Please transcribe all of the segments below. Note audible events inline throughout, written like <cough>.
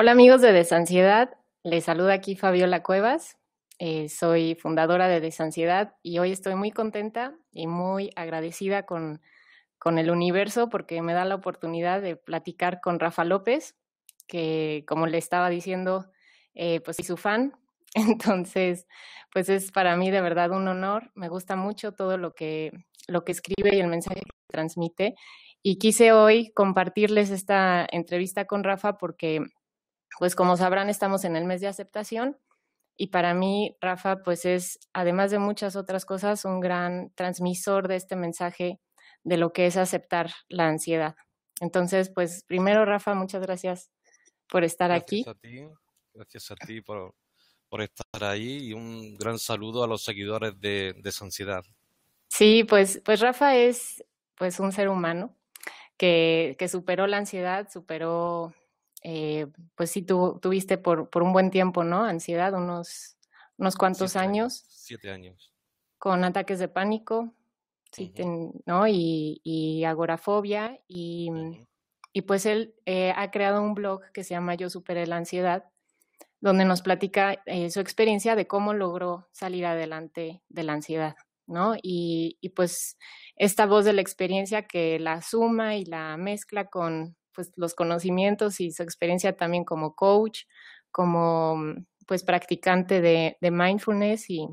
Hola amigos de Desansiedad, les saluda aquí Fabiola Cuevas, eh, soy fundadora de Desansiedad y hoy estoy muy contenta y muy agradecida con, con el universo porque me da la oportunidad de platicar con Rafa López, que como le estaba diciendo, eh, pues soy su fan, <laughs> entonces, pues es para mí de verdad un honor, me gusta mucho todo lo que, lo que escribe y el mensaje que transmite y quise hoy compartirles esta entrevista con Rafa porque pues como sabrán, estamos en el mes de aceptación y para mí, Rafa, pues es, además de muchas otras cosas, un gran transmisor de este mensaje de lo que es aceptar la ansiedad. Entonces, pues primero, Rafa, muchas gracias por estar gracias aquí. A ti, gracias a ti por, por, estar ahí y un gran saludo a los seguidores de, de Sansiedad. Sí, pues, pues Rafa es pues un ser humano que, que superó la ansiedad, superó eh, pues sí tuviste por, un buen tiempo, ¿no? Ansiedad, unos, cuantos años, Siete años. Con ataques de pánico, ¿no? Y, agorafobia. Y, mm, pues él eh, ha creado un blog que se llama Yo Superé la Ansiedad, donde nos platica eh, su experiencia de cómo logró salir adelante de la ansiedad, ¿no? y pues esta voz de la experiencia que la suma y la mezcla con pues los conocimientos y su experiencia también como coach, como mm, pues practicante de, mindfulness y,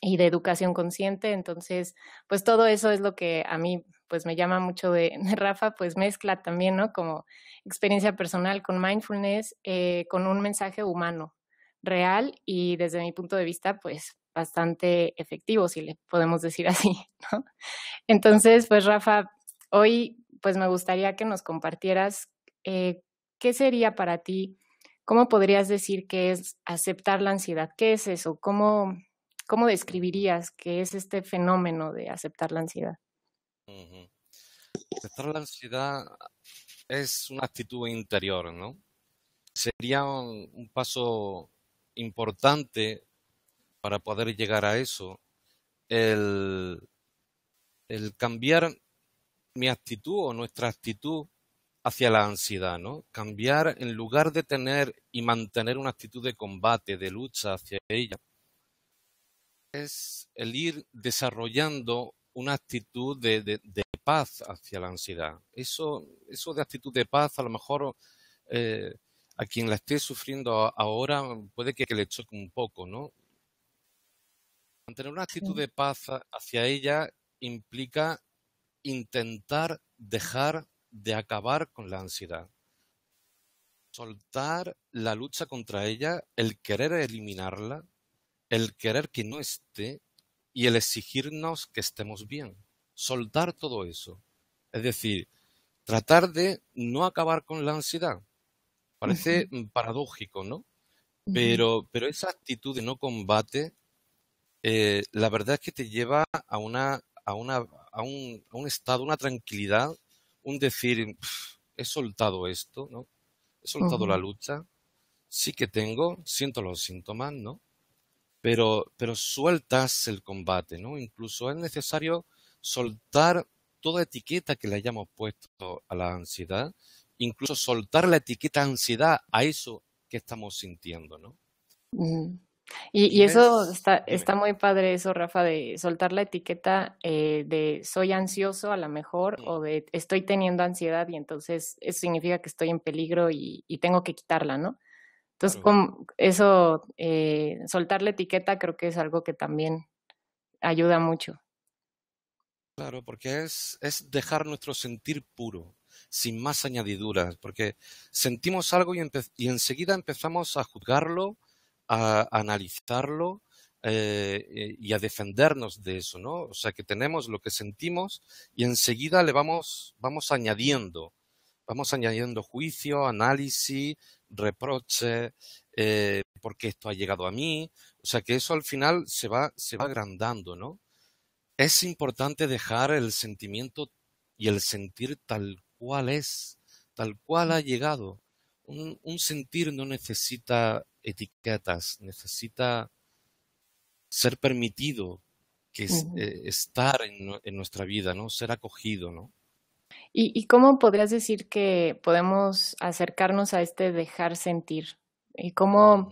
y, de educación consciente. Entonces, pues todo eso es lo que a mí pues me llama mucho de, <laughs> Rafa, pues mezcla también, ¿no? Como experiencia personal con mindfulness, eh, con un mensaje humano, real y desde mi punto de vista, pues bastante efectivo, si le podemos decir así, <laughs> Entonces, pues Rafa, hoy pues me gustaría que nos compartieras eh, qué sería para ti, cómo podrías decir que es aceptar la ansiedad, qué es eso, cómo, describirías qué es este fenómeno de aceptar la ansiedad. Aceptar la ansiedad es una actitud interior, ¿no? Sería un, paso importante para poder llegar a eso, el, el cambiar mi actitud o nuestra actitud hacia la ansiedad, ¿no? Cambiar, en lugar de tener y mantener una actitud de combate, de lucha hacia ella, es el ir desarrollando una actitud de, paz hacia la ansiedad. Eso, eso de actitud de paz, a lo mejor eh, a quien la esté sufriendo ahora puede que, que, le choque un poco, ¿no? Mantener una actitud de paz hacia ella implica intentar dejar de acabar con la ansiedad. Soltar la lucha contra ella, el querer eliminarla, el querer que no esté y el exigirnos que estemos bien. Soltar todo eso. Es decir, tratar de no acabar con la ansiedad. Parece mm, paradójico, ¿no? pero, pero, esa actitud de no combate, eh, la verdad es que te lleva a una, a una, a un, estado, una tranquilidad, un decir, he soltado esto, ¿no? He soltado la lucha, sí que tengo, siento los síntomas, ¿no? Pero, pero sueltas el combate, ¿no? Incluso es necesario soltar toda etiqueta que le hayamos puesto a la ansiedad, incluso soltar la etiqueta ansiedad a eso que estamos sintiendo, ¿no? Y, eso está, muy padre, eso, Rafa, de soltar la etiqueta eh, de soy ansioso a lo mejor o de estoy teniendo ansiedad y entonces eso significa que estoy en peligro y, tengo que quitarla, ¿no? Entonces, eso, eh, soltar la etiqueta creo que es algo que también ayuda mucho. Claro, porque es, dejar nuestro sentir puro, sin más añadiduras, porque sentimos algo y, y enseguida empezamos a juzgarlo a, analizarlo eh, eh, y a defendernos de eso, ¿no? O sea, que tenemos lo que sentimos y enseguida le vamos, vamos añadiendo, vamos añadiendo juicio, análisis, reproche, eh, porque esto ha llegado a mí. O sea, que eso al final se va, se va agrandando, ¿no? Es importante dejar el sentimiento y el sentir tal cual es, tal cual ha llegado. Un, un sentir no necesita etiquetas, necesita ser permitido que es, eh, estar en, nuestra vida, ¿no? Ser acogido, ¿no? ¿Y, cómo podrías decir que podemos acercarnos a este dejar sentir? ¿Y cómo,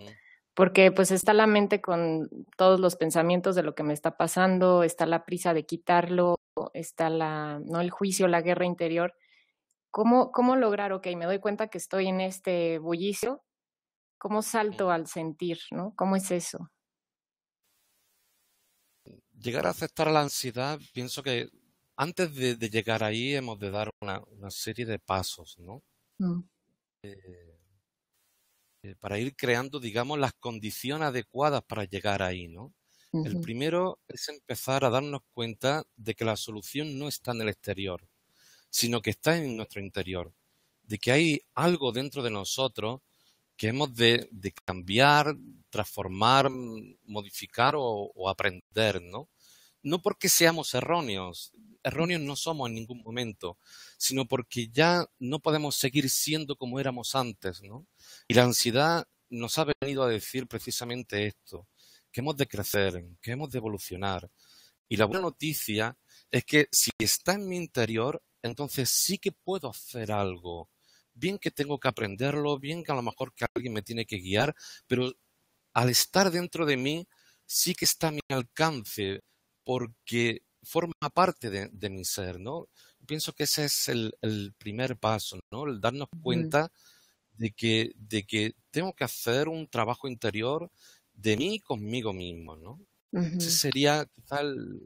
porque pues está la mente con todos los pensamientos de lo que me está pasando, está la prisa de quitarlo, está la, ¿no? El juicio, la guerra interior. ¿Cómo, cómo lograr, ok, me doy cuenta que estoy en este bullicio, ¿Cómo salto mm. al sentir? ¿no? ¿Cómo es eso? Llegar a aceptar la ansiedad, pienso que antes de, llegar ahí hemos de dar una, serie de pasos, ¿no? Mm. Eh, eh, para ir creando, digamos, las condiciones adecuadas para llegar ahí, ¿no? El primero es empezar a darnos cuenta de que la solución no está en el exterior, sino que está en nuestro interior, de que hay algo dentro de nosotros que hemos de, cambiar, transformar, modificar o, aprender, ¿no? porque seamos erróneos, erróneos no somos en ningún momento, sino porque ya no podemos seguir siendo como éramos antes, Y la ansiedad nos ha venido a decir precisamente esto, que hemos de crecer, que hemos de evolucionar. Y la buena noticia es que si está en mi interior, entonces sí que puedo hacer algo bien que tengo que aprenderlo, bien que a lo mejor que alguien me tiene que guiar, pero al estar dentro de mí sí que está a mi alcance porque forma parte de, mi ser, ¿no? Pienso que ese es el, primer paso, ¿no? El darnos cuenta de, que, de que tengo que hacer un trabajo interior de mí conmigo mismo, ¿no? Ese sería quizá el,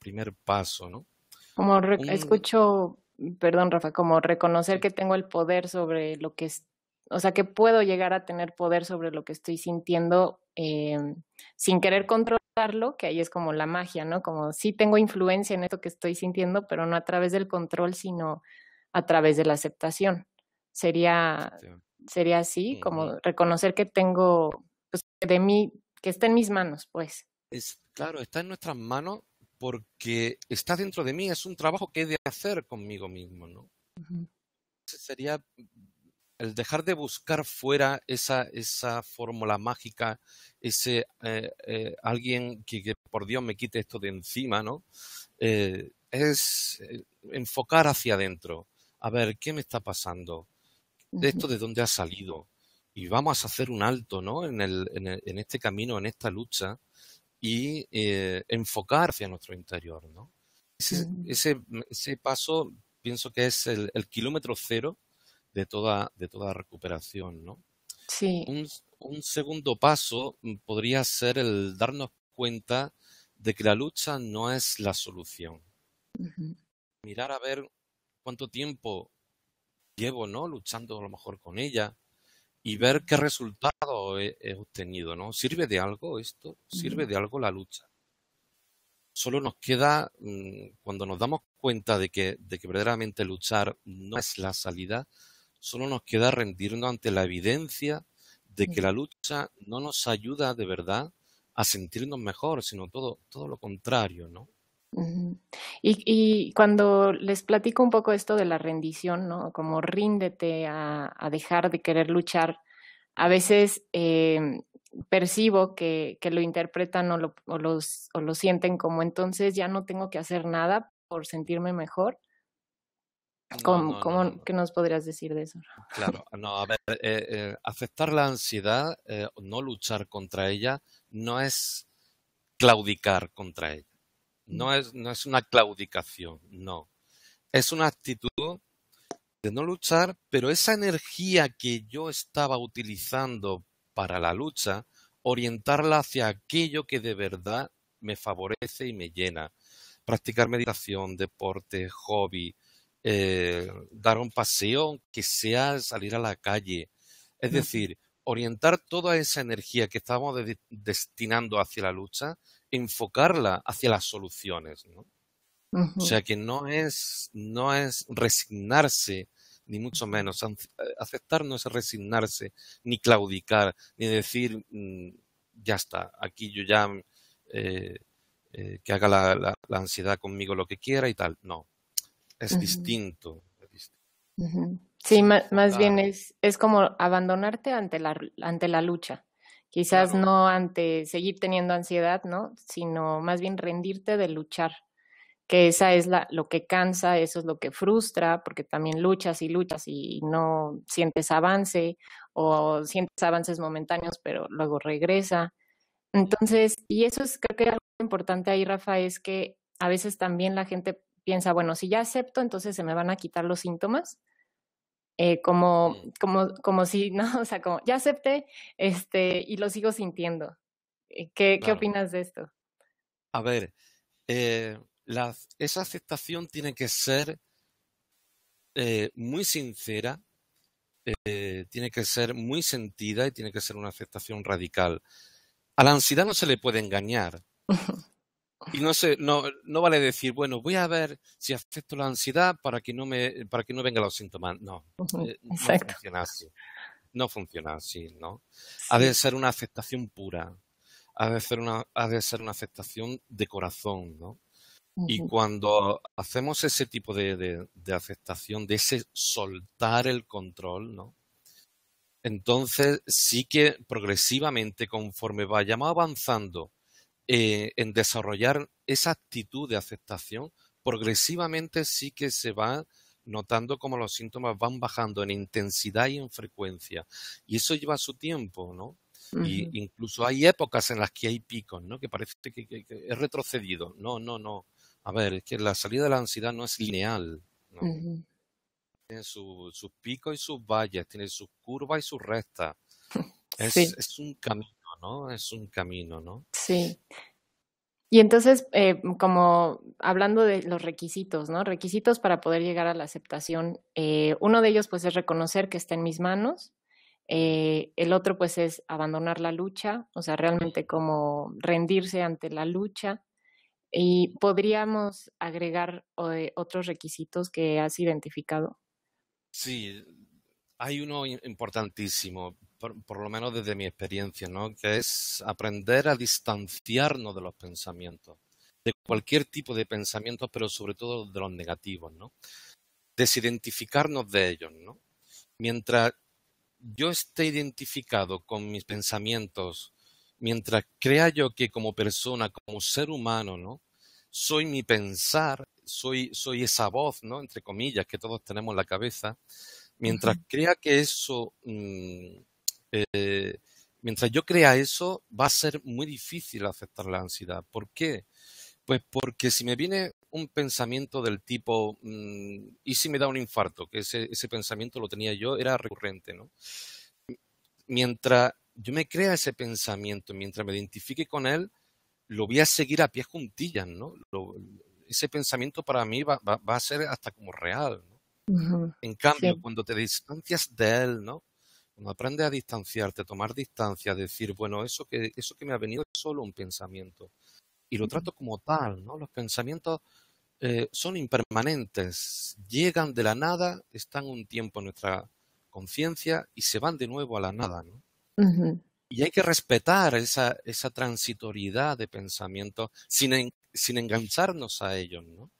primer paso, ¿no? Como escucho perdón Rafa, como reconocer que tengo el poder sobre lo que, es... o sea, que puedo llegar a tener poder sobre lo que estoy sintiendo eh, sin querer controlarlo, que ahí es como la magia, ¿no? Como sí tengo influencia en esto que estoy sintiendo, pero no a través del control, sino a través de la aceptación. Sería, sería así, como reconocer que tengo, pues, de mí, que está en mis manos, pues. Es, claro, está en nuestras manos porque está dentro de mí, es un trabajo que he de hacer conmigo mismo, ¿no? Sería el dejar de buscar fuera esa, esa fórmula mágica, ese eh, eh, alguien que, por Dios me quite esto de encima, ¿no? Eh, es enfocar hacia adentro. A ver, ¿qué me está pasando? ¿De esto de dónde ha salido? Y vamos a hacer un alto, ¿no? en, el, en este camino, en esta lucha, y eh, enfocar hacia nuestro interior. ¿no? Ese, paso pienso que es el, kilómetro cero de toda, recuperación. ¿no? Sí. Un, segundo paso mm, podría ser el darnos cuenta de que la lucha no es la solución. Mirar a ver cuánto tiempo llevo, ¿no? Luchando a lo mejor con ella, y ver qué resultado he, obtenido, ¿no? ¿Sirve de algo esto? ¿Sirve de algo la lucha? Solo nos queda, mm, cuando nos damos cuenta de que, de verdaderamente luchar no es la salida, solo nos queda rendirnos ante la evidencia de que la lucha no nos ayuda de verdad a sentirnos mejor, sino todo, todo lo contrario, ¿no? Y, cuando les platico un poco esto de la rendición, Como ríndete a, dejar de querer luchar, a veces em, percibo que, lo interpretan o lo, sienten como entonces ya no tengo que hacer nada por sentirme mejor. ¿Cómo, ¿Qué nos podrías decir de eso? Claro, no, a ver, eh, eh, aceptar la ansiedad, eh, no luchar contra ella, no es claudicar contra ella no mm. es, no es una claudicación, no. Es una actitud de no luchar, pero esa energía que yo estaba utilizando para la lucha, orientarla hacia aquello que de verdad me favorece y me llena. Practicar meditación, deporte, hobby, eh, dar un paseo, que sea salir a la calle. Es mm. decir, orientar toda esa energía que estábamos destinando hacia la lucha enfocarla hacia las soluciones. O sea que no es, no es resignarse, ni mucho menos. Eh, aceptar no es resignarse, ni claudicar, ni decir, mm, ya está, aquí yo ya eh, eh, que haga la, la, ansiedad conmigo lo que quiera y tal. No, es distinto. Sí, más, más, bien es, es como abandonarte ante la, ante la lucha. Quizás no ante seguir teniendo ansiedad, ¿no? Sino más bien rendirte de luchar, que esa es la, lo que cansa, eso es lo que frustra, porque también luchas y luchas y no sientes avance o sientes avances momentáneos, pero luego regresa. Entonces, y eso es creo que algo importante ahí, Rafa, es que a veces también la gente piensa, bueno, si ya acepto, entonces se me van a quitar los síntomas eh, como, como, si, <laughs> ¿no? O sea, como ya acepté este, y lo sigo sintiendo. Eh, ¿Qué, ¿qué opinas de esto? A ver, eh, esa aceptación tiene que ser muy sincera, tiene que ser muy sentida y tiene que ser una aceptación radical. A la ansiedad no se le puede engañar. <laughs> Y no no, no vale decir, bueno, voy a ver si acepto la ansiedad para que no me, para que no vengan los síntomas. No, eh, no funciona así. No funciona así, ¿no? Ha de ser una aceptación pura. Ha de ser una, ha de una aceptación de corazón, ¿no? Y cuando hacemos ese tipo de, de, de aceptación, de ese soltar el control, ¿no? Entonces sí que progresivamente, conforme vayamos avanzando eh, en desarrollar esa actitud de aceptación, progresivamente sí que se va notando como los síntomas van bajando en intensidad y en frecuencia. Y eso lleva su tiempo, ¿no? y incluso hay épocas en las que hay picos, ¿no? Que parece que, es retrocedido. No, no, no. A ver, es que la salida de la ansiedad no es lineal. ¿no? Tiene sus picos y sus valles, tiene sus curvas y sus rectas. <laughs> es un camino ¿no? Es un camino, ¿no? Sí. Y entonces, eh, como hablando de los requisitos, ¿no? Requisitos para poder llegar a la aceptación, eh, uno de ellos pues es reconocer que está en mis manos, eh, el otro pues es abandonar la lucha, o sea, realmente como rendirse ante la lucha. Y podríamos agregar otros requisitos que has identificado. Sí, hay uno importantísimo por, lo menos desde mi experiencia, ¿no? que es aprender a distanciarnos de los pensamientos, de cualquier tipo de pensamientos, pero sobre todo de los negativos, ¿no? desidentificarnos de ellos. ¿no? Mientras yo esté identificado con mis pensamientos, mientras crea yo que como persona, como ser humano, ¿no? soy mi pensar, soy, soy esa voz, ¿no? entre comillas, que todos tenemos en la cabeza, mientras crea que eso mm, eh, mientras yo crea eso, va a ser muy difícil aceptar la ansiedad. ¿Por qué? Pues porque si me viene un pensamiento del tipo, mm, ¿y si me da un infarto? Que ese, pensamiento lo tenía yo, era recurrente, ¿no? Mientras yo me crea ese pensamiento, mientras me identifique con él, lo voy a seguir a pies juntillas, ¿no? ese pensamiento para mí va, a ser hasta como real. En cambio, cuando te distancias de él, ¿no? Cuando aprendes a distanciarte, a tomar distancia, a decir, bueno, eso que, eso que me ha venido es solo un pensamiento. Y lo trato como tal, ¿no? Los pensamientos eh, son impermanentes, llegan de la nada, están un tiempo en nuestra conciencia y se van de nuevo a la nada, ¿no? Y hay que respetar esa, esa transitoriedad de pensamientos sin, sin engancharnos a ellos, ¿no?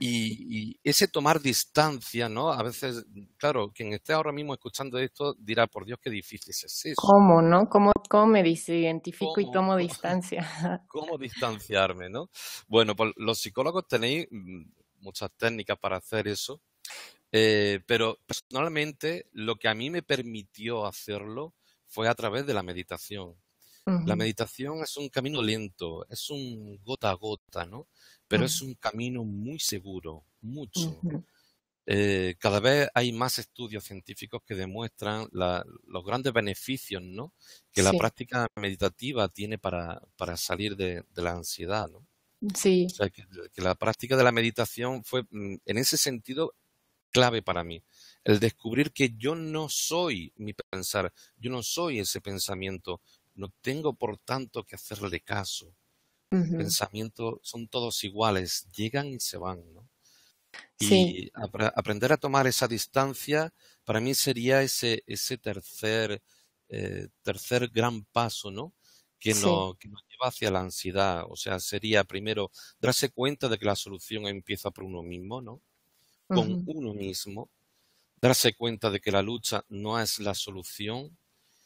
y, ese tomar distancia, ¿no? A veces, claro, quien esté ahora mismo escuchando esto dirá, por Dios, qué difícil es eso. ¿Cómo, no? ¿Cómo, cómo me identifico y tomo <laughs> distancia? ¿Cómo distanciarme, no? Bueno, pues los psicólogos tenéis mm, muchas técnicas para hacer eso, eh, pero personalmente lo que a mí me permitió hacerlo fue a través de la meditación. La meditación es un camino lento, es un gota a gota, ¿no? Pero es un camino muy seguro, mucho. Eh, cada vez hay más estudios científicos que demuestran los grandes beneficios ¿no? que la práctica meditativa tiene para, salir de, la ansiedad. ¿no? Sí. que, la práctica de la meditación fue, mm, en ese sentido, clave para mí. El descubrir que yo no soy mi pensar, yo no soy ese pensamiento, no tengo, por tanto, que hacerle caso. Pensamientos son todos iguales, llegan y se van, Y aprender a tomar esa distancia para mí sería ese, eh, tercer, gran paso, ¿no? Que, no, nos lleva hacia la ansiedad. O sea, sería primero darse cuenta de que la solución empieza por uno mismo, ¿no? Con uno mismo. Darse cuenta de que la lucha no es la solución,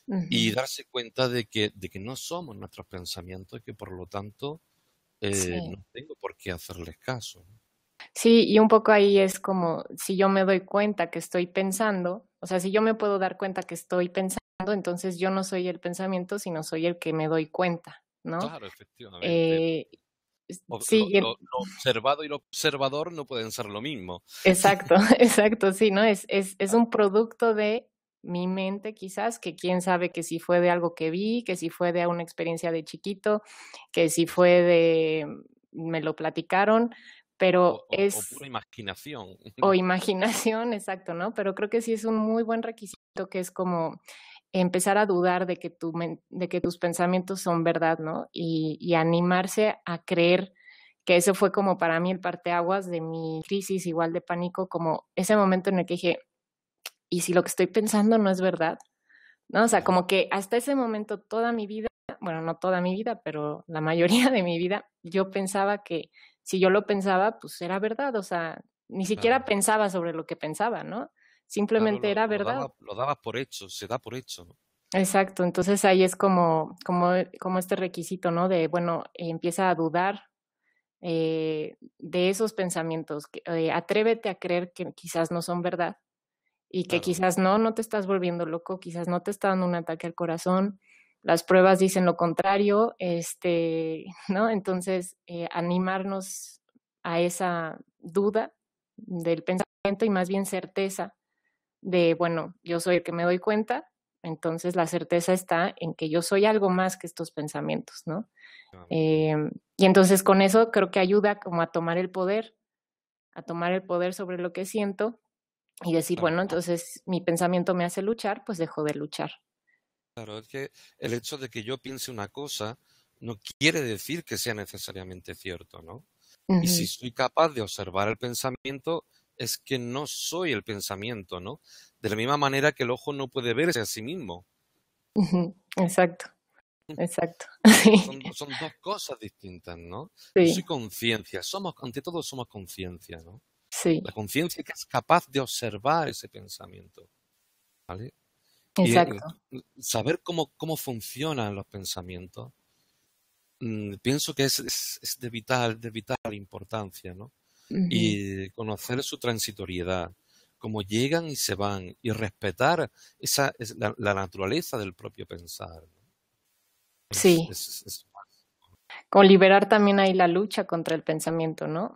y darse cuenta de que, de que no somos nuestros pensamientos y que por lo tanto eh, no tengo por qué hacerles caso. Sí, y un poco ahí es como si yo me doy cuenta que estoy pensando, o sea, si yo me puedo dar cuenta que estoy pensando, entonces yo no soy el pensamiento, sino soy el que me doy cuenta, ¿no? Claro, efectivamente. Eh, lo, observado y lo observador no pueden ser lo mismo. Exacto, <laughs> exacto, sí, ¿no? es, es un producto de mi mente quizás, que quién sabe que si fue de algo que vi, que si fue de una experiencia de chiquito, que si fue de, mm, me lo platicaron, pero es... O pura imaginación. O <laughs> imaginación, exacto, ¿no? Pero creo que sí es un muy buen requisito que es como empezar a dudar de que, tu, de que tus pensamientos son verdad, ¿no? Y, y animarse a creer que eso fue como para mí el parteaguas de mi crisis igual de pánico, como ese momento en el que dije, y si lo que estoy pensando no es verdad, ¿no? O sea, como que hasta ese momento toda mi vida, bueno, no toda mi vida, pero la mayoría <laughs> de mi vida, yo pensaba que si yo lo pensaba, pues era verdad, o sea, ni siquiera pensaba sobre lo que pensaba, ¿no? Simplemente era verdad. Lo daba por hecho, se da por hecho, Exacto, entonces ahí es como, como, como este requisito, ¿no? De, bueno, empieza a dudar eh, de esos pensamientos, eh, atrévete a creer que quizás no son verdad y que quizás no, no te estás volviendo loco, quizás no te está dando un ataque al corazón, las pruebas dicen lo contrario, este, <laughs> ¿no? Entonces, eh, animarnos a esa duda del pensamiento y más bien certeza de, bueno, yo soy el que me doy cuenta, entonces la certeza está en que yo soy algo más que estos pensamientos, ¿no? Eh, y entonces con eso creo que ayuda como a tomar el poder, a tomar el poder sobre lo que siento y decir, bueno, entonces mi pensamiento me hace luchar, pues dejo de luchar. Claro, es que el hecho de que yo piense una cosa no quiere decir que sea necesariamente cierto, ¿no? Y si soy capaz de observar el pensamiento, es que no soy el pensamiento, ¿no? De la misma manera que el ojo no puede verse a sí mismo. Exacto, exacto. <laughs> son, dos cosas distintas, ¿no? Yo soy conciencia, somos, ante todo somos conciencia, ¿no? La conciencia que es capaz de observar ese pensamiento. ¿Vale? Exacto. saber cómo, cómo funcionan los pensamientos, mm, pienso que es, de, vital, de importancia, ¿no? Y conocer su transitoriedad, cómo llegan y se van, y respetar esa, la, naturaleza del propio pensar. Sí. Es, con liberar también ahí la lucha contra el pensamiento, ¿no?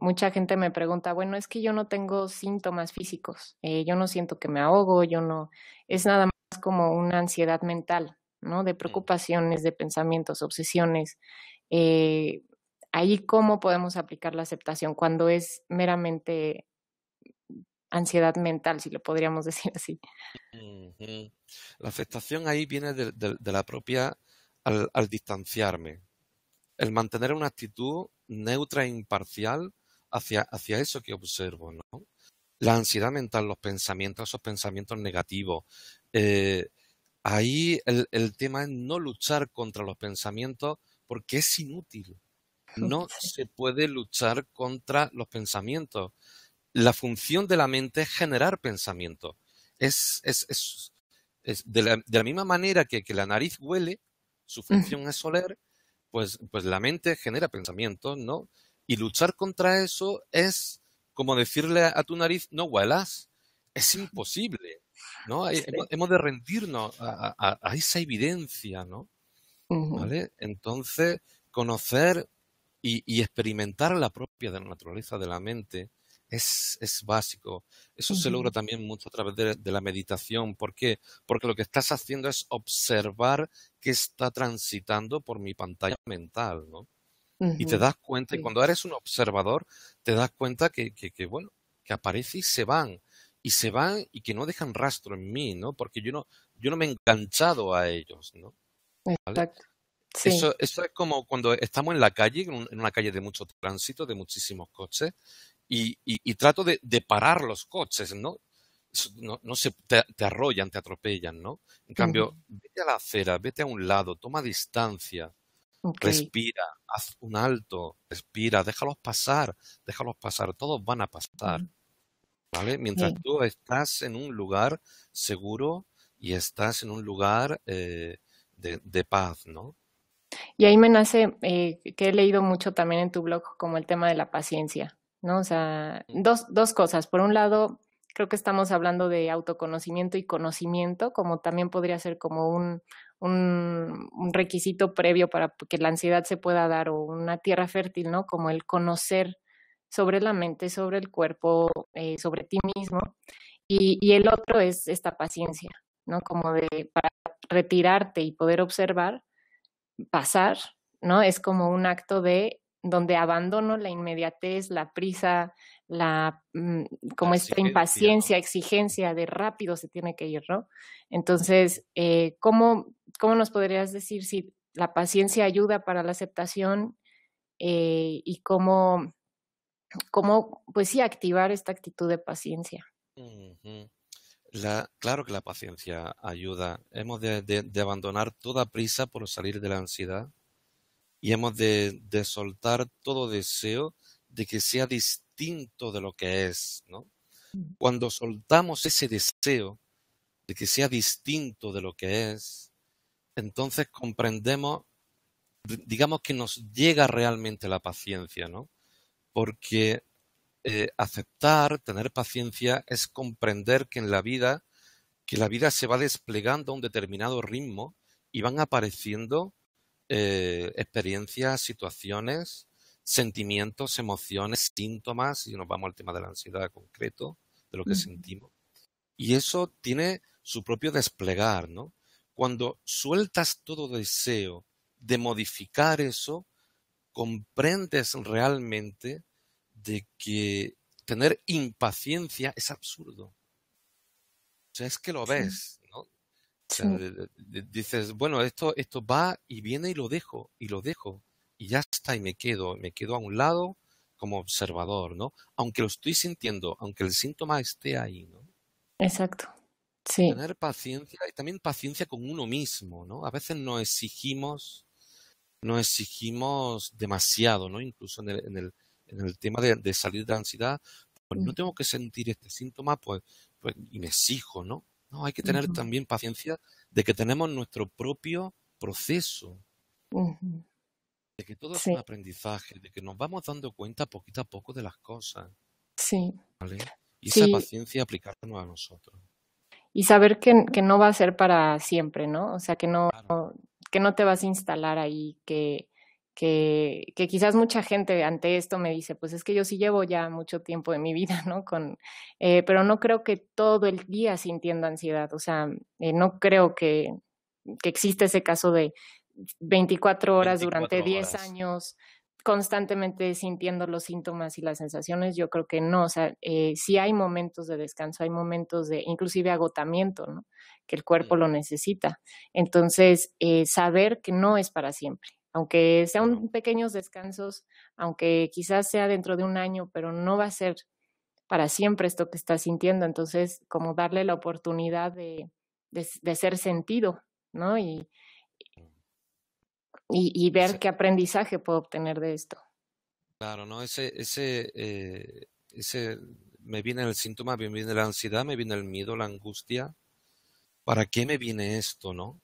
mucha gente me pregunta, bueno, es que yo no tengo síntomas físicos, eh, yo no siento que me ahogo, yo no, es nada más como una ansiedad mental, ¿no? De preocupaciones, de pensamientos, obsesiones. Eh, ahí cómo podemos aplicar la aceptación cuando es meramente ansiedad mental, si lo podríamos <laughs> decir así. La aceptación ahí viene de, la propia al distanciarme, el mantener una actitud neutra e imparcial hacia, hacia eso que observo, ¿no? La ansiedad mental, los pensamientos, esos pensamientos negativos. Eh, ahí el, tema es no luchar contra los pensamientos porque es inútil. No se puede luchar contra los pensamientos. La función de la mente es generar pensamientos. Es, es, es, de, la, de, la, misma manera que, que la nariz huele, su función es oler, pues, pues, la mente genera pensamientos, ¿no? Y luchar contra eso es como decirle a tu nariz, no huelas, es imposible, ¿no? Hemos de rendirnos a, esa evidencia, ¿no? ¿Vale? Entonces, conocer y, y, experimentar la propia naturaleza de la mente es, básico. Eso se logra también mucho a través de, la meditación. ¿Por qué? Porque lo que estás haciendo es observar qué está transitando por mi pantalla mental, ¿no? Y te das cuenta, y cuando eres un observador, te das cuenta que, que, bueno, que aparece y se van, y se van y que no dejan rastro en mí, ¿no? Porque yo no, yo no me he enganchado a ellos, ¿no? Exacto. eso, es como cuando estamos en la calle, en una calle de mucho tránsito, de muchísimos coches, y, trato de, parar los coches, ¿no? No, se te, arrollan, te atropellan, ¿no? En cambio, vete a la acera, vete a un lado, toma distancia, respira, haz un alto, respira, déjalos pasar, déjalos pasar, todos van a pasar, ¿vale? Mientras tú estás en un lugar seguro y estás en un lugar eh, de, paz, ¿no? Y ahí me nace, eh, que he leído mucho también en tu blog, como el tema de la paciencia. ¿no? O sea, dos, dos cosas. Por un lado, creo que estamos hablando de autoconocimiento y conocimiento, como también podría ser como un, un, requisito previo para que la ansiedad se pueda dar o una tierra fértil, ¿no? Como el conocer sobre la mente, sobre el cuerpo, eh, sobre ti mismo. Y, y, el otro es esta paciencia, ¿no? Como de para retirarte y poder observar, pasar, ¿no? Es como un acto de donde abandono la inmediatez, la prisa, la mm, como esta impaciencia, exigencia de rápido se tiene que ir, ¿no? Entonces, eh, ¿cómo, nos podrías decir si la paciencia ayuda para la aceptación eh, y cómo, cómo, pues sí, activar esta actitud de paciencia? claro que la paciencia ayuda. Hemos de, abandonar toda prisa por salir de la ansiedad, y hemos de, soltar todo deseo de que sea distinto de lo que es, Cuando soltamos ese deseo de que sea distinto de lo que es, entonces comprendemos, digamos que nos llega realmente la paciencia, ¿no? Porque eh, aceptar, tener paciencia es comprender que en la vida, que la vida se va desplegando a un determinado ritmo y van apareciendo eh, experiencias, situaciones, sentimientos, emociones, síntomas, y nos vamos al tema de la ansiedad concreto, de lo que sentimos. Y eso tiene su propio desplegar, ¿no? Cuando sueltas todo deseo de modificar eso, comprendes realmente de que tener impaciencia es absurdo. O sea, es que lo ves. Dices, bueno, esto, esto va y viene y lo dejo, y lo dejo, y ya está, y me quedo, me quedo a un lado como observador, ¿no? Aunque lo estoy sintiendo, aunque el síntoma esté ahí, ¿no? Exacto. Sí. Tener paciencia y también paciencia con uno mismo, ¿no? A veces nos exigimos, nos exigimos demasiado, ¿no? Incluso en el, en el, en el tema de, salir de la ansiedad, pues, no mm. tengo que sentir este síntoma, pues, pues y me exijo, ¿no? No, hay que tener también paciencia de que tenemos nuestro propio proceso. De que todo es un aprendizaje, de que nos vamos dando cuenta poquito a poco de las cosas. Sí. Y esa paciencia aplicándonos a nosotros. Y saber que, no va a ser para siempre, ¿no? O sea, que no, que no te vas a instalar ahí, que, que, quizás mucha gente ante esto me dice, pues es que yo sí llevo ya mucho tiempo de mi vida, ¿no? Con, eh, pero no creo que todo el día sintiendo ansiedad, o sea, eh, no creo que, que exista ese caso de 24 horas durante 10 años constantemente sintiendo los síntomas y las sensaciones, yo creo que no, o sea, eh, sí hay momentos de descanso, hay momentos de inclusive agotamiento, Que el cuerpo lo necesita. Entonces, eh, saber que no es para siempre, aunque sean pequeños descansos, aunque quizás sea dentro de un año, pero no va a ser para siempre esto que estás sintiendo. Entonces, como darle la oportunidad de, ser sentido, ¿no? Y, ver qué aprendizaje puedo obtener de esto. Claro, ¿no? Ese, ese, eh, ese, me viene el síntoma, me viene la ansiedad, me viene el miedo, la angustia. ¿Para qué me viene esto, no?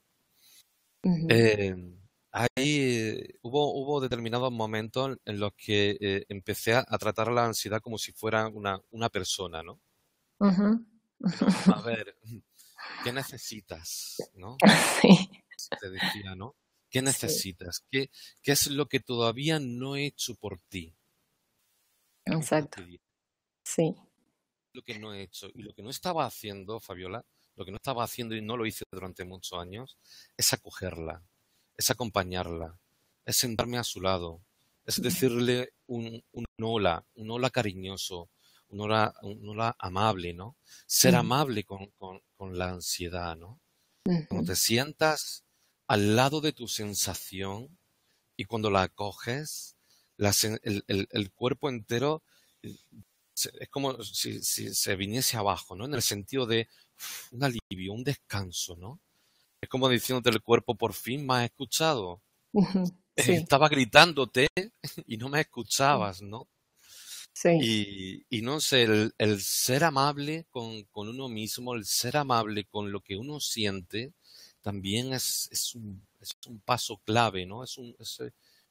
ahí hubo, determinados momentos en los que eh, empecé a, tratar la ansiedad como si fuera una, persona, ¿no? a ver, <laughs> ¿qué necesitas? Sí. Te decía, ¿no? ¿Qué necesitas? ¿Qué, ¿Qué, es lo que todavía no he hecho por ti? Exacto. Sí. Lo que no he hecho y lo que no estaba haciendo, Fabiola, lo que no estaba haciendo y no lo hice durante muchos años, es acogerla es acompañarla, es sentarme a su lado, es decirle un, un hola, un hola cariñoso, un hola, amable, ¿no? Ser amable con, la ansiedad, ¿no? Cuando te sientas al lado de tu sensación y cuando la acoges, el, cuerpo entero es como si, si, se viniese abajo, ¿no? En el sentido de un alivio, un descanso, ¿no? Es como diciéndote el cuerpo, por fin me has escuchado. <laughs> Estaba gritándote <laughs> y no me escuchabas, ¿no? Sí. Y, no sé, el, ser amable con, uno mismo, el ser amable con lo que uno siente, también es, un, paso clave, ¿no? Es,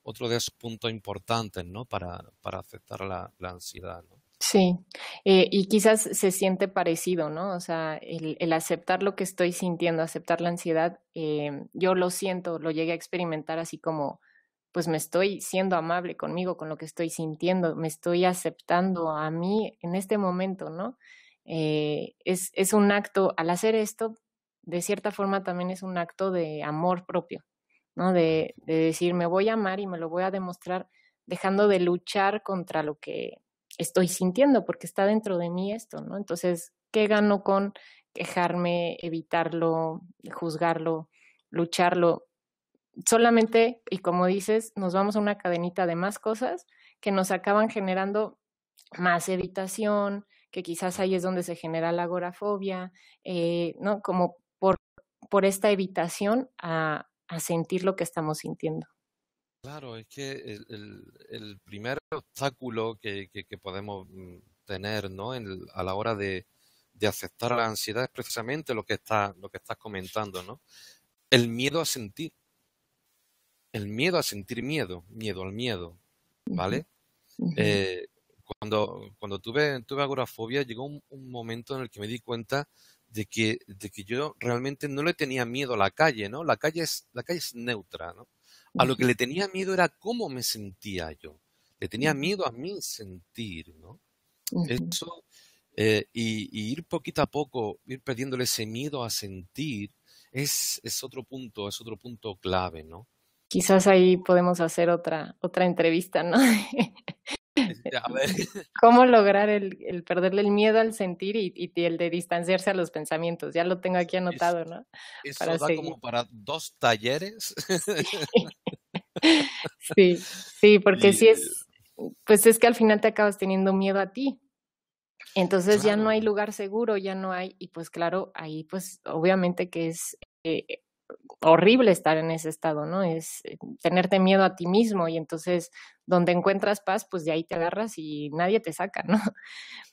otro de esos puntos importantes, ¿no? Para, aceptar la ansiedad, ¿no? Sí, eh, y quizás se siente parecido, ¿no? O sea, el, aceptar lo que estoy sintiendo, aceptar la ansiedad, eh, yo lo siento, lo llegué a experimentar así como, pues me estoy siendo amable conmigo, con lo que estoy sintiendo, me estoy aceptando a mí en este momento, ¿no? Eh, es, es un acto, al hacer esto, de cierta forma también es un acto de amor propio, ¿no? De, de decir, me voy a amar y me lo voy a demostrar dejando de luchar contra lo que estoy sintiendo porque está dentro de mí esto, ¿no? Entonces, ¿qué gano con quejarme, evitarlo, juzgarlo, lucharlo? Solamente, y como dices, nos vamos a una cadenita de más cosas que nos acaban generando más evitación, que quizás ahí es donde se genera la agorafobia, eh, ¿no? Como por, por esta evitación a sentir lo que estamos sintiendo. Claro, es que el, primer obstáculo que, podemos mm, tener ¿no? a la hora de, aceptar la ansiedad es precisamente lo que, está, lo que estás comentando, ¿no? El miedo a sentir. El miedo a sentir miedo, miedo al miedo, ¿vale? Eh, cuando, cuando tuve, tuve agorafobia llegó un, momento en el que me di cuenta de que, de que yo realmente no le tenía miedo a la calle, ¿no? La calle es, la calle es neutra, ¿no? A lo que le tenía miedo era cómo me sentía yo. Le tenía miedo a mí sentir, ¿no? Eso, eh, y, ir poquito a poco, ir perdiéndole ese miedo a sentir, es, es otro punto, es otro punto clave, ¿no? Quizás ahí podemos hacer otra, otra entrevista, ¿no? <laughs> ¿Cómo lograr el, perderle el miedo al sentir y, el de distanciarse a los pensamientos? Ya lo tengo aquí anotado, ¿no? Eso, da como para dos talleres. <laughs> sí, sí, porque si es, pues es que al final te acabas teniendo miedo a ti. Entonces ya no hay lugar seguro, ya no hay, y pues claro, ahí pues obviamente que es eh, horrible estar en ese estado, ¿no? Es eh, tenerte miedo a ti mismo y entonces donde encuentras paz, pues de ahí te agarras y nadie te saca, ¿no? <laughs>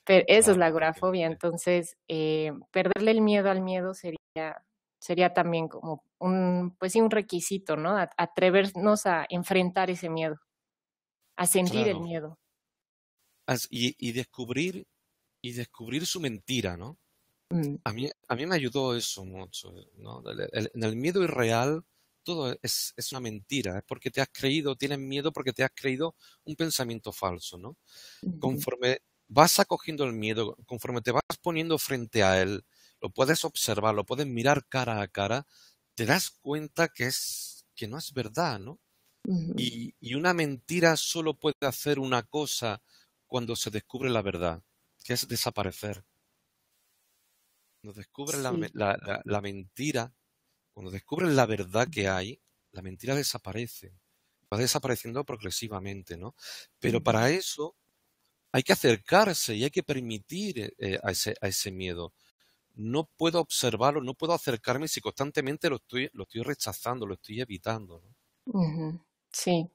Pero eso es la agorafobia, entonces eh, perderle el miedo al miedo sería sería también como un, pues sí, un requisito, ¿no? Atrevernos a enfrentar ese miedo, a sentir el miedo. Y, descubrir, y descubrir su mentira, ¿no? Mm. A, mí, a mí me ayudó eso mucho, ¿no? El, el, miedo irreal, todo es, es, una mentira, es porque te has creído, tienes miedo porque te has creído un pensamiento falso, ¿no? Conforme vas acogiendo el miedo, conforme te vas poniendo frente a él, lo puedes observar, lo puedes mirar cara a cara, te das cuenta que, es, que no es verdad, ¿no? y, y, una mentira solo puede hacer una cosa cuando se descubre la verdad, que es desaparecer. Cuando descubres la, mentira, cuando descubres la verdad que hay, la mentira desaparece. Va desapareciendo progresivamente, ¿no? Pero para eso hay que acercarse y hay que permitir eh, a, ese, a ese miedo no puedo observarlo, no puedo acercarme si constantemente lo estoy, lo estoy rechazando, lo estoy evitando. Sí.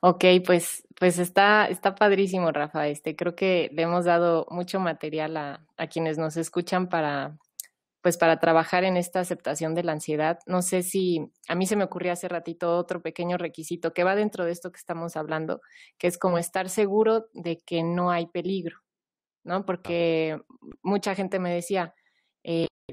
Ok, pues, pues está, padrísimo, Rafa. Este, creo que le hemos dado mucho material a, quienes nos escuchan para, pues para trabajar en esta aceptación de la ansiedad. No sé si a mí se me ocurrió hace ratito otro pequeño requisito que va dentro de esto que estamos hablando, que es como estar seguro de que no hay peligro, ¿no? Porque mucha gente me decía,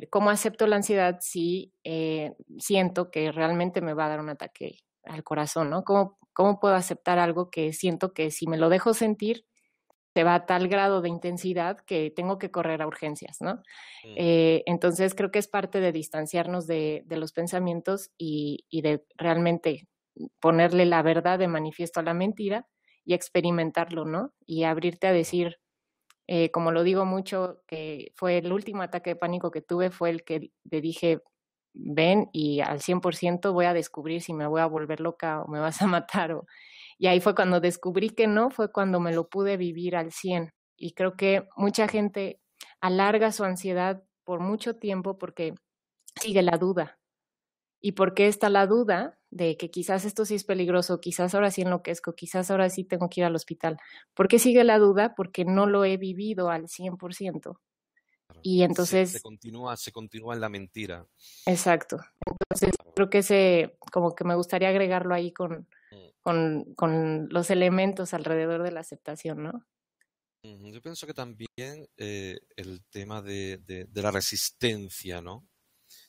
¿Cómo acepto la ansiedad si eh, siento que realmente me va a dar un ataque al corazón? ¿Cómo, puedo aceptar algo que siento que si me lo dejo sentir, se va a tal grado de intensidad que tengo que correr a urgencias? Mm. Eh, entonces creo que es parte de distanciarnos de, los pensamientos y, y de realmente ponerle la verdad de manifiesto a la mentira y experimentarlo, ¿no? Y abrirte a decir, eh, como lo digo mucho, que fue el último ataque de pánico que tuve, fue el que le dije, ven y al 100% voy a descubrir si me voy a volver loca o me vas a <laughs> matar. Y ahí fue cuando descubrí que no, fue cuando me lo pude vivir al 100. Y creo que mucha gente alarga su ansiedad por mucho tiempo porque sigue la duda, y por qué está la duda de que quizás esto sí es peligroso, quizás ahora sí enloquezco, quizás ahora sí tengo que ir al hospital. ¿Por qué sigue la duda? Porque no lo he vivido al 100%. Y entonces... Se, continúa, se continúa en la mentira. Exacto. Entonces creo que como que me gustaría agregarlo ahí mm. con, con, los elementos alrededor de la aceptación, ¿no? Yo pienso que también eh, el tema de la resistencia, ¿no?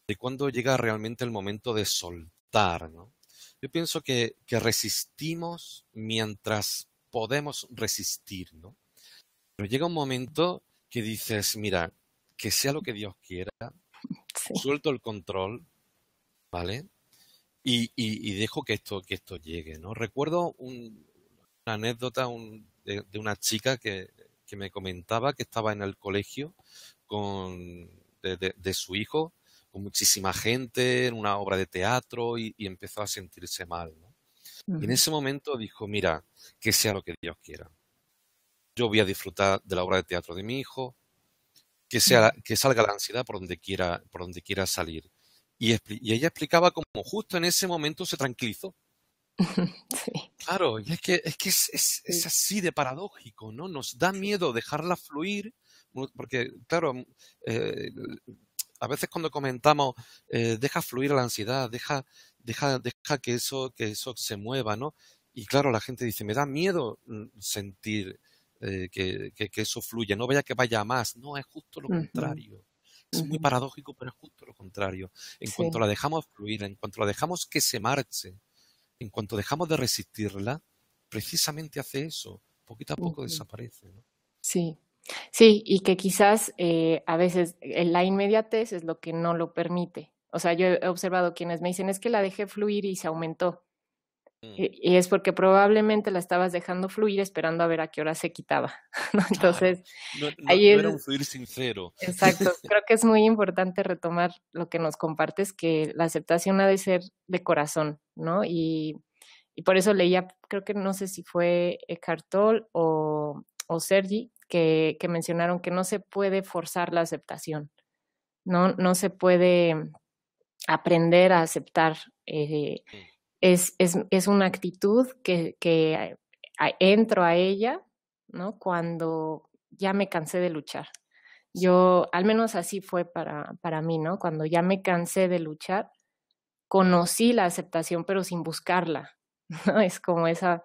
de cuándo llega realmente el momento de soltar, ¿no? Yo pienso que, resistimos mientras podemos resistir, ¿no? Pero llega un momento que dices, mira, que sea lo que Dios quiera, suelto el control, ¿vale? Y, dejo que esto, que esto llegue, ¿no? Recuerdo una anécdota de, una chica que, me comentaba que estaba en el colegio con, de su hijo con muchísima gente, en una obra de teatro y, empezó a sentirse mal. Y en ese momento dijo, mira, que sea lo que Dios quiera. Yo voy a disfrutar de la obra de teatro de mi hijo, que, sea, que salga la ansiedad por donde quiera, por donde quiera salir. Y, ella explicaba cómo justo en ese momento se tranquilizó. <laughs> Claro, es que, es, así de paradójico, ¿no? Nos da miedo dejarla fluir, porque, claro, mm, eh, a veces cuando comentamos, eh, deja fluir la ansiedad, deja, deja, que, eso, que eso se mueva, ¿no? Y claro, la gente dice, me da miedo mm, sentir eh, que, eso fluya, no vaya que vaya más, no, es justo lo contrario. Es muy paradójico, pero es justo lo contrario. En cuanto la dejamos fluir, en cuanto la dejamos que se marche, en cuanto dejamos de resistirla, precisamente hace eso, poquito a poco desaparece. ¿no? Sí, Sí, y que quizás eh, a veces eh, la inmediatez es lo que no lo permite. O sea, yo he observado quienes me dicen, es que la dejé fluir y se aumentó. Mm. Y, es porque probablemente la estabas dejando fluir esperando a ver a qué hora se quitaba. <laughs> Entonces, no, fluir sincero. Exacto. <laughs> Creo que es muy importante retomar lo que nos compartes, que la aceptación ha de ser de corazón, ¿no? Y, y por eso leía, creo que no sé si fue Eckhart o, o Sergi, que, mencionaron, que no se puede forzar la aceptación, no, no se puede aprender a aceptar. Eh, es, es, una actitud que, entro a ella, ¿no? Cuando ya me cansé de luchar. Yo, al menos así fue para, para mí, ¿no? Cuando ya me cansé de luchar, conocí la aceptación, pero sin buscarla, <laughs> ¿no? Es como esa,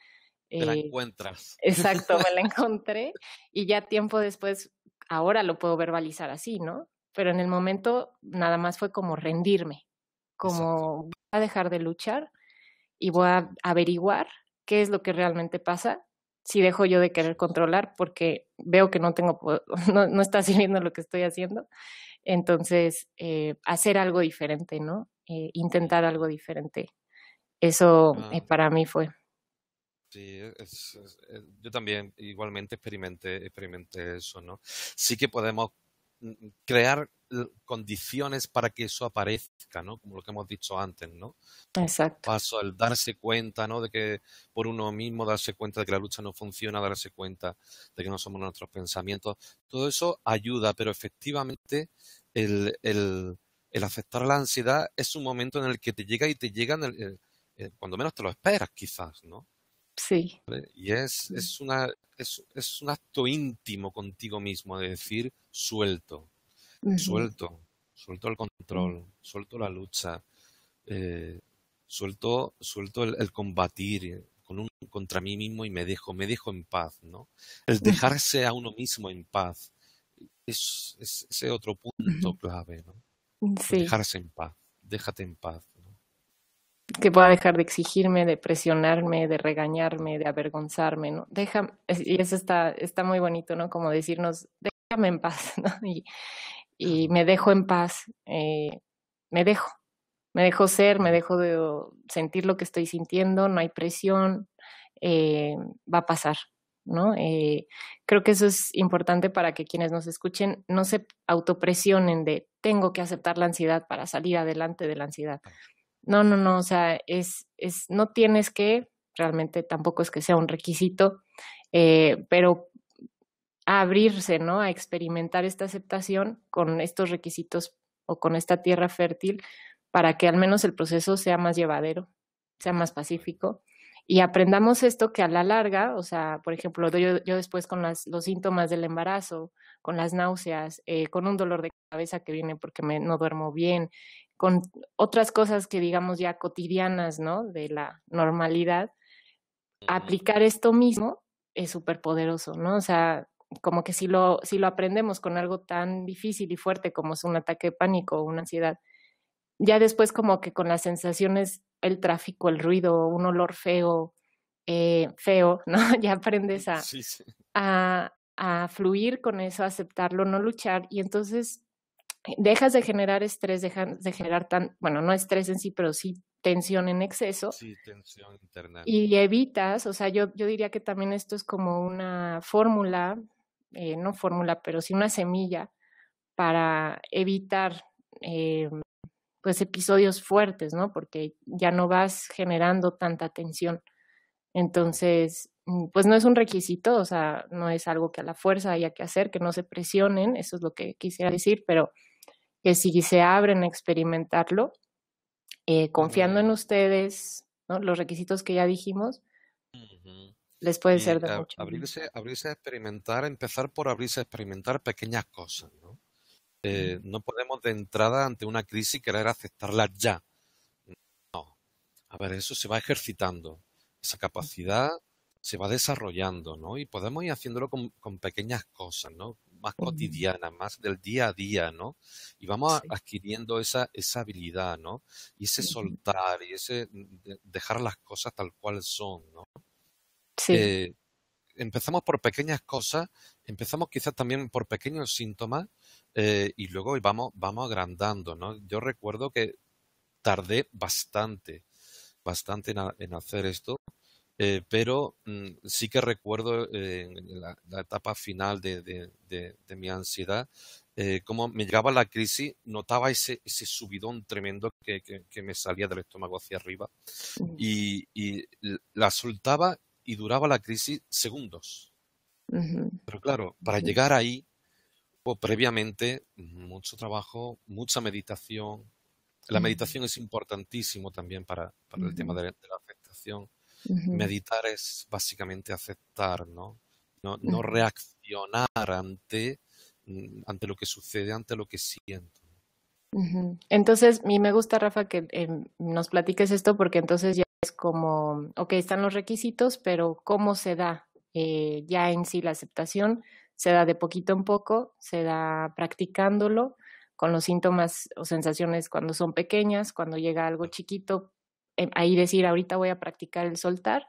la eh, encuentras. Exacto, me la <laughs> encontré y ya tiempo después, ahora lo puedo verbalizar así, ¿no? Pero en el momento nada más fue como rendirme, como voy a dejar de luchar y voy a averiguar qué es lo que realmente pasa si dejo yo de querer controlar porque veo que no tengo, <laughs> no, está sirviendo lo que estoy haciendo. Entonces, eh, hacer algo diferente, ¿no? Eh, intentar algo diferente. Eso para mí fue. Sí, yo también igualmente experimenté, experimenté eso, ¿no? Sí que podemos mm, crear condiciones para que eso aparezca, ¿no? Como lo que hemos dicho antes, ¿no? Exacto. Paso, el darse cuenta, ¿no? De que por uno mismo darse cuenta de que la lucha no funciona, darse cuenta de que no somos nuestros pensamientos. Todo eso ayuda, pero efectivamente el, el, el aceptar la ansiedad es un momento en el que te llega y te llega cuando menos te lo esperas, quizás, ¿no? Sí. Y es, mm. una, es, un acto íntimo contigo mismo de decir suelto, suelto, suelto el control, suelto la lucha, eh, suelto, suelto el, combatir contra mí mismo y me dejo, me dejo en paz, ¿no? El dejarse a uno mismo en paz es, ese otro punto clave, ¿no? Dejarse en paz, déjate en paz que pueda dejar de exigirme, de presionarme, de regañarme, de avergonzarme, ¿no? Deja, y eso está, está muy bonito, ¿no? Como decirnos, déjame en paz, <laughs> Y, me dejo en paz, eh, me dejo, me dejo ser, me dejo de sentir lo que estoy sintiendo, no hay presión, eh, va a pasar, ¿no? Eh, creo que eso es importante para que quienes nos escuchen no se autopresionen de tengo que aceptar la ansiedad para salir adelante de la ansiedad. No, no, no, o sea, es, es, no tienes que, realmente tampoco es que sea un requisito, eh, pero abrirse, ¿no? A experimentar esta aceptación con estos requisitos o con esta tierra fértil para que al menos el proceso sea más llevadero, sea más pacífico y aprendamos esto que a la larga, o sea, por ejemplo, yo, yo después con las, los síntomas del embarazo, con las náuseas, eh, con un dolor de cabeza que viene porque me, no duermo bien, con otras cosas que digamos ya cotidianas, ¿no? De la normalidad, aplicar esto mismo es súper poderoso, ¿no? O sea, como que si lo, si lo aprendemos con algo tan difícil y fuerte como es un ataque de pánico o una ansiedad, ya después como que con las sensaciones, el tráfico, el ruido, un olor feo, eh, feo, ¿no? <laughs> Ya aprendes a, a, a fluir con eso, aceptarlo, no luchar y entonces dejas de generar estrés, dejas de generar tan, bueno, no estrés en sí, pero sí tensión en exceso. Sí, tensión interna. Y evitas, o sea, yo, yo diría que también esto es como una fórmula, eh, no fórmula, pero sí una semilla para evitar eh, pues episodios fuertes, ¿no? Porque ya no vas generando tanta tensión. Entonces, mm, pues no es un requisito, o sea, no es algo que a la fuerza haya que hacer, que no se presionen, eso es lo que quisiera decir, pero que si se abren a experimentarlo, eh, confiando en ustedes, los requisitos que ya dijimos, les puede ser de mucho. Abrirse, abrirse a experimentar, empezar por abrirse a experimentar pequeñas cosas. ¿no? Eh, no podemos de entrada ante una crisis querer aceptarla ya. No. A ver, eso se va ejercitando. Esa capacidad se va desarrollando, ¿no? Y podemos ir haciéndolo con, con pequeñas cosas, ¿no? más cotidiana, más del día a día, ¿no? Y vamos adquiriendo esa, esa habilidad, ¿no? Y ese soltar y ese mm, dejar las cosas tal cual son, ¿no? Sí. Eh, empezamos por pequeñas cosas, empezamos quizás también por pequeños síntomas eh, y luego vamos, vamos agrandando, ¿no? Yo recuerdo que tardé bastante, bastante en hacer esto eh, pero mm, sí que recuerdo eh, en la, etapa final de, mi ansiedad, eh, como me llegaba la crisis, notaba ese, subidón tremendo que, me salía del estómago hacia arriba mm. y, la soltaba y duraba la crisis segundos. Pero claro, para llegar ahí, previamente, mucho trabajo, mucha meditación. La mm. meditación es importantísimo también para, el tema de la afectación. Meditar es básicamente aceptar, ¿no? No, reaccionar ante, mm, ante lo que sucede, ante lo que siento. Entonces, a mí me gusta, Rafa, que em, nos platiques esto porque entonces ya es como, ok, están los requisitos, pero ¿cómo se da eh, ya en sí la aceptación? Se da de poquito en poco, se da practicándolo con los síntomas o sensaciones cuando son pequeñas, cuando llega algo chiquito, Em, ahí decir, ahorita voy a practicar el soltar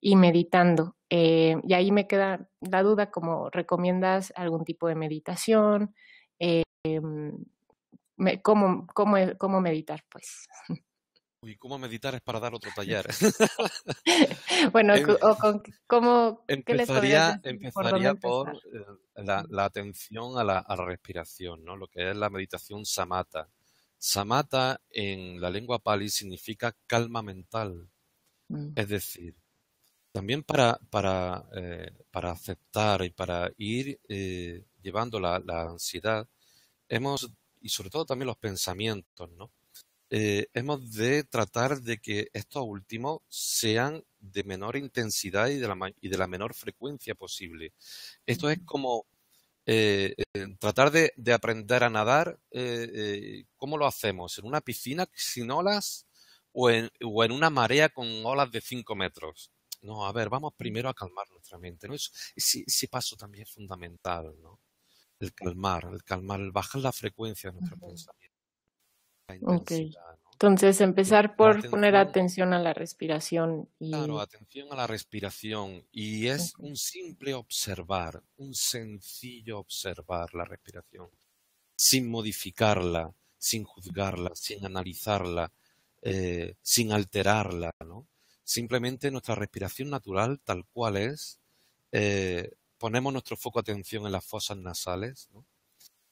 y meditando. Eh, y ahí me queda la duda, como recomiendas algún tipo de meditación, eh, em, cómo, meditar, pues. <laughs> Uy, ¿cómo meditar es para dar otro <laughs> taller? <laughs> bueno, em, o con, ¿cómo, empezaría, empezaría por, la, atención a la, a la respiración, ¿no? lo que es la meditación samata Samata en la lengua pali significa calma mental. Mm. Es decir, también eh, para, aceptar y para ir eh, llevando la, ansiedad, hemos, y sobre todo también los pensamientos, ¿no? Eh, hemos de tratar de que estos últimos sean de menor intensidad y de la, y de la menor frecuencia posible. Esto es mm. como eh, eh, tratar de, aprender a nadar, eh, ¿cómo lo hacemos? ¿En una piscina sin olas o en, o en una marea con olas de 5 metros? No, a ver, vamos primero a calmar nuestra mente. ¿no? ese, paso también es fundamental, ¿no? El calmar, el calmar, el bajar la frecuencia de nuestro pensamiento. Entonces, empezar por poner atención a la respiración. Y... Claro, atención a la respiración. Y es un simple observar, un sencillo observar la respiración, sin modificarla, sin juzgarla, sin analizarla, eh, sin alterarla, ¿no? Simplemente nuestra respiración natural, tal cual es, eh, ponemos nuestro foco de atención en las fosas nasales, ¿no?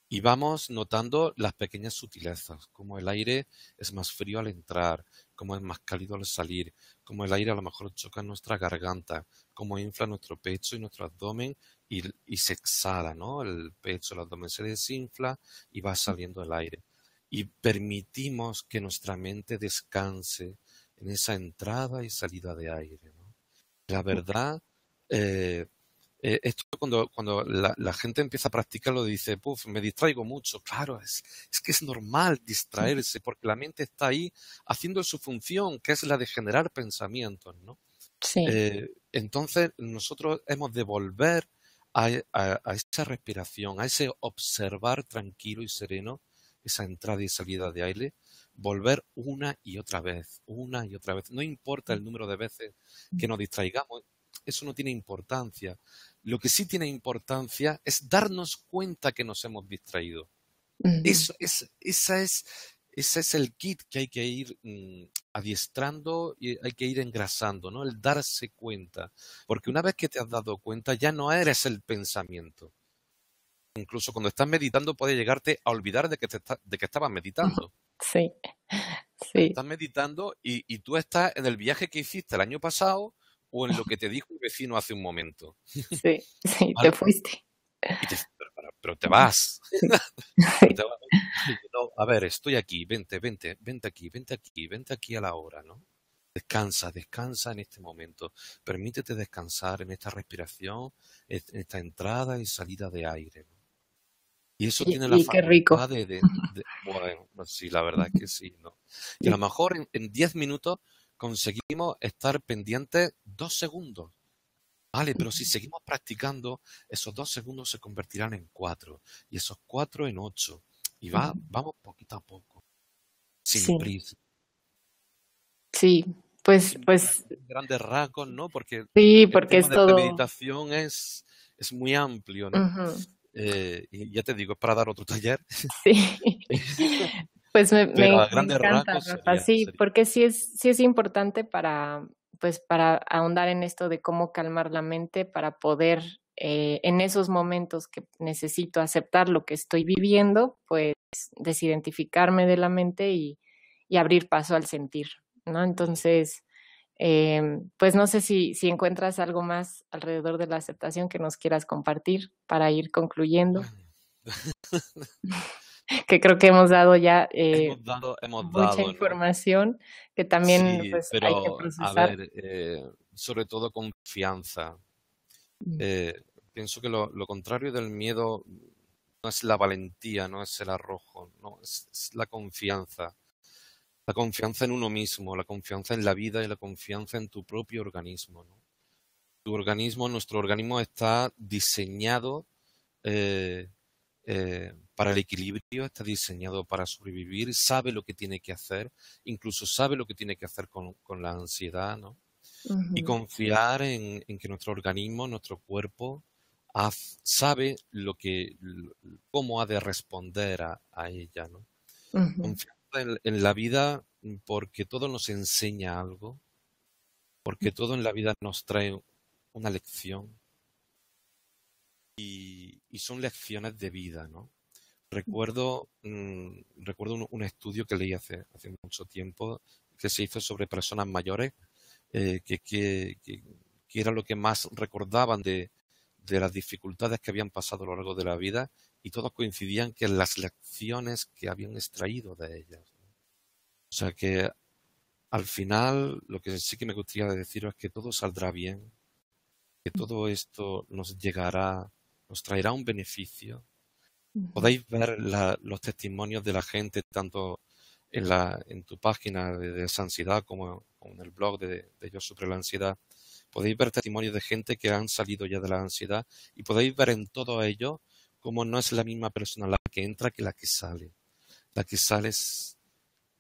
y vamos notando las pequeñas sutilezas, como el aire es más frío al entrar, como es más cálido al salir, como el aire a lo mejor choca en nuestra garganta, como infla nuestro pecho y nuestro abdomen y, se exhala, ¿no? El pecho, el abdomen se desinfla y va saliendo el aire. Y permitimos que nuestra mente descanse en esa entrada y salida de aire. ¿no? La verdad eh, eh, esto cuando, cuando la, gente empieza a practicarlo dice, puff, me distraigo mucho. Claro, es, es que es normal distraerse porque la mente está ahí haciendo su función, que es la de generar pensamientos, ¿no? Eh, entonces nosotros hemos de volver a, esa respiración, a ese observar tranquilo y sereno, esa entrada y salida de aire, volver una y otra vez, una y otra vez. No importa el mm. número de veces que mm. nos distraigamos, eso no tiene importancia. Lo que sí tiene importancia es darnos cuenta que nos hemos distraído. es, ese es el kit que hay que ir mm, adiestrando y hay que ir engrasando, ¿no? El darse cuenta. Porque una vez que te has dado cuenta, ya no eres el pensamiento. Incluso cuando estás meditando puede llegarte a olvidar de que, estabas meditando. Sí, sí. Estás meditando y, tú estás en el viaje que hiciste el año pasado o en lo que te dijo el vecino hace un momento. Sí, sí, <laughs> te fuiste. pero, te vas. <laughs> a ver, estoy aquí, vente, vente, vente aquí, vente aquí, vente aquí a la hora, ¿no? Descansa, descansa en este momento. Permítete descansar en esta respiración, en esta entrada y salida de aire. Y eso tiene la qué De, Bueno, sí, la verdad es que sí, ¿no? Y a lo <laughs> mejor en 10 minutos conseguimos estar pendientes dos segundos. Vale, pero si seguimos practicando, esos dos segundos se convertirán en cuatro y esos cuatro en ocho. Y va, vamos poquito a poco. Sin sí. Sí, pues, pues. Grandes rasgos, ¿no? Porque. Sí, porque es todo. La meditación es, es muy amplio, ¿no? Eh, y ya te digo, es para dar otro taller. Sí. <laughs> Eh, pues me, encanta, Rafa, sí, porque sí es, sí es importante para, pues, para ahondar en esto de cómo calmar la mente, para poder eh, en esos momentos que necesito aceptar lo que estoy viviendo, pues desidentificarme de la mente y, y abrir paso al sentir, ¿no? Entonces, em, pues no sé si, si encuentras algo más alrededor de la aceptación que nos quieras compartir para ir concluyendo. Mm. <laughs> que creo que hemos dado ya eh, mucha información que también pues, hay que procesar. A ver, eh, sobre todo confianza. Mm. Eh, pienso que lo, contrario del miedo no es la valentía, no es el arrojo, no, es, la confianza. La confianza en uno mismo, la confianza en la vida y la confianza en tu propio organismo. Tu organismo, nuestro organismo está diseñado para el equilibrio, está diseñado para sobrevivir, sabe lo que tiene que hacer, incluso sabe lo que tiene que hacer con, la ansiedad, ¿no? Y confiar en, que nuestro organismo, nuestro cuerpo, sabe lo que, cómo ha de responder a, ella, ¿no? Confiar en, la vida porque todo nos enseña algo, porque todo en la vida nos trae una lección. y son lecciones de vida, ¿no? Recuerdo, mm, recuerdo un, estudio que leí hace, hace mucho tiempo que se hizo sobre personas mayores, eh, que, que, era lo que más recordaban de, de las dificultades que habían pasado a lo largo de la vida y todos coincidían que las lecciones que habían extraído de ellas. O sea que al final lo que sí que me gustaría deciros es que todo saldrá bien, que todo esto nos llegará, nos traerá un beneficio Podéis ver los testimonios de la gente, tanto en, tu página de, esa ansiedad como, en el blog de, Yo sobre la Ansiedad. Podéis ver testimonios de gente que han salido ya de la ansiedad y podéis ver en todo ello cómo no es la misma persona la que entra que la que sale. La que sale es,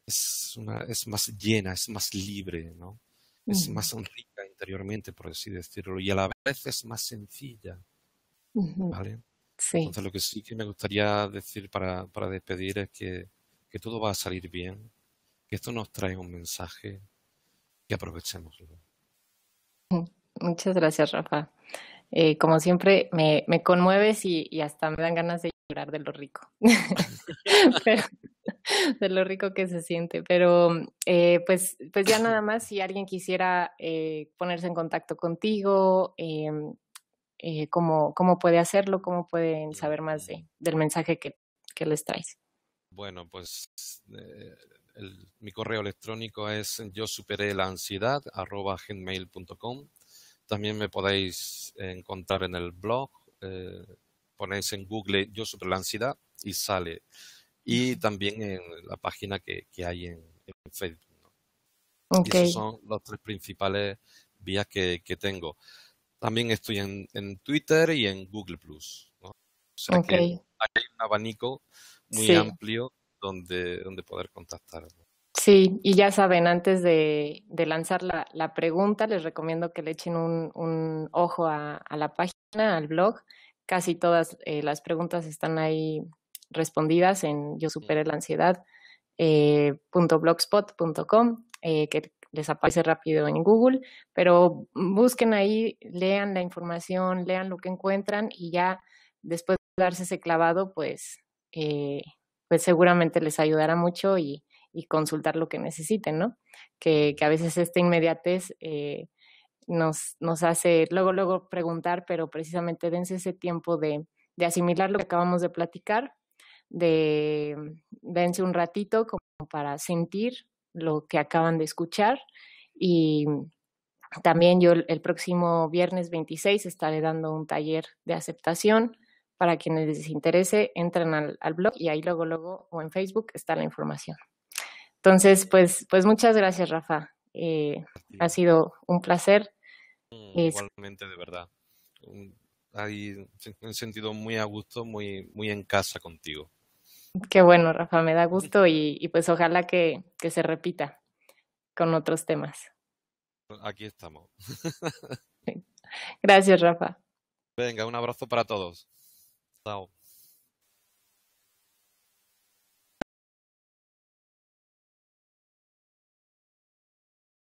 es más llena, es más libre, ¿no? es más rica interiormente, por así decirlo, y a la vez es más sencilla. ¿Vale? Entonces lo que sí que me gustaría decir para, despedir es que, todo va a salir bien, que esto nos trae un mensaje, y aprovechémoslo. Mm, muchas gracias, Rafa. Eh, como siempre, me, conmueves y, hasta me dan ganas de llorar de lo rico, <laughs> de lo rico que se siente. Pero mm, eh, pues, pues ya nada más, si alguien quisiera eh, ponerse en contacto contigo, em, eh, cómo, cómo, puede hacerlo, cómo pueden saber más de, del mensaje que, que, les traes. Bueno, pues eh, mi correo electrónico es yo superé la ansiedad gmail.com. También me podéis encontrar en el blog, eh, ponéis en Google yo superé la ansiedad y sale. Y también en la página que, hay en, Facebook. Esos son los tres principales vías que, que tengo. También estoy en, Twitter y en Google Plus. O sea que hay un abanico muy amplio donde, donde poder contactar. Sí, y ya saben, antes de, lanzar la, pregunta, les recomiendo que le echen un, ojo a, la página, al blog. Casi todas eh, las preguntas están ahí respondidas en yo superé la ansiedad. eh, eh que les aparece rápido en Google, pero busquen ahí, lean la información, lean lo que encuentran y ya después de darse ese clavado, pues, eh, pues seguramente les ayudará mucho y, consultar lo que necesiten, ¿no? Que, a veces esta inmediatez eh, nos, hace luego, luego preguntar, pero precisamente dense ese tiempo de, asimilar lo que acabamos de platicar, de dense un ratito como para sentir lo que acaban de escuchar. Y también yo el próximo viernes 26 estaré dando un taller de aceptación. Para quienes les interese, entran al, blog y ahí luego, luego o en Facebook está la información. Entonces, pues, pues muchas gracias, Rafa. Eh, ha sido un placer. Mm, igualmente, de verdad. Ahí un sentido muy a gusto, muy, muy en casa contigo. Qué bueno, Rafa, me da gusto y, pues ojalá que, que, se repita con otros temas. Aquí estamos. Gracias, Rafa. Venga, un abrazo para todos. Chao.